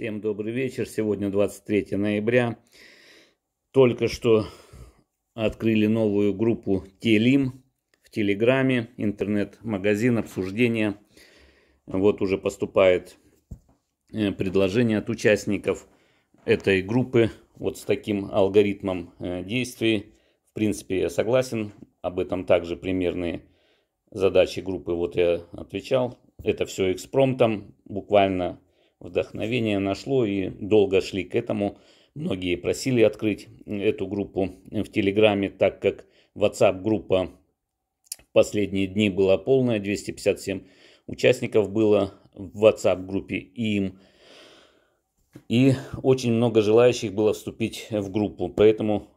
Всем добрый вечер. Сегодня 23 ноября. Только что открыли новую группу Телим в Телеграме, интернет-магазин, обсуждения. Вот уже поступает э, предложение от участников этой группы вот с таким алгоритмом э, действий. В принципе, я согласен. Об этом также примерные задачи группы. Вот я отвечал. Это все экспромтом, буквально вдохновение нашло и долго шли к этому. Многие просили открыть эту группу в Телеграме, так как WhatsApp-группа в последние дни была полная, 257 участников было в WhatsApp-группе им. И очень много желающих было вступить в группу. Поэтому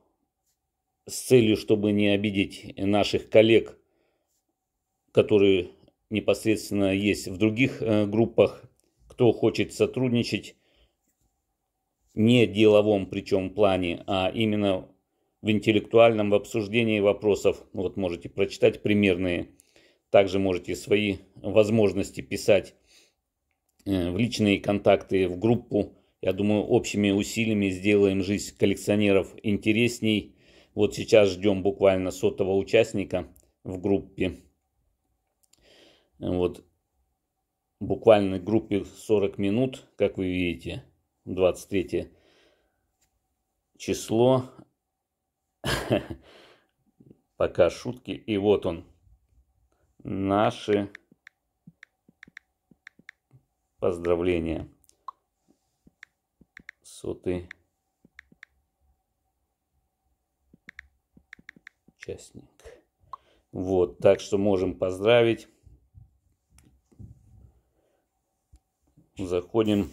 с целью, чтобы не обидеть наших коллег, которые непосредственно есть в других э, группах, кто хочет сотрудничать не деловом причем плане, а именно в интеллектуальном, в обсуждении вопросов. Вот можете прочитать примерные. Также можете свои возможности писать э, в личные контакты, в группу. Я думаю, общими усилиями сделаем жизнь коллекционеров интересней. Вот сейчас ждем буквально сотого участника в группе. Вот буквально группе 40 минут, как вы видите, 23 число. Пока шутки. И вот он. Наши поздравления. Сотый участник. Вот, так что можем поздравить. Заходим.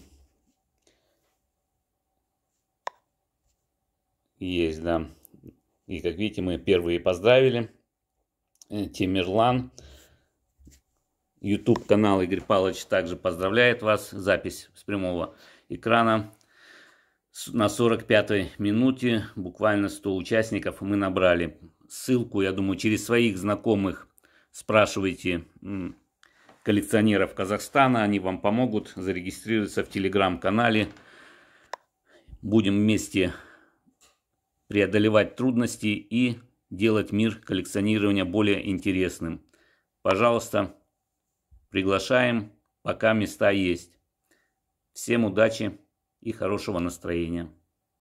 Есть, да. И как видите, мы первые поздравили. Э, Тимирлан. YouTube канал Игорь Павлович также поздравляет вас. Запись с прямого экрана. На 45-й минуте буквально 100 участников мы набрали. Ссылку, я думаю, через своих знакомых спрашивайте коллекционеров Казахстана. Они вам помогут зарегистрироваться в телеграм-канале. Будем вместе преодолевать трудности и делать мир коллекционирования более интересным. Пожалуйста, приглашаем, пока места есть. Всем удачи и хорошего настроения.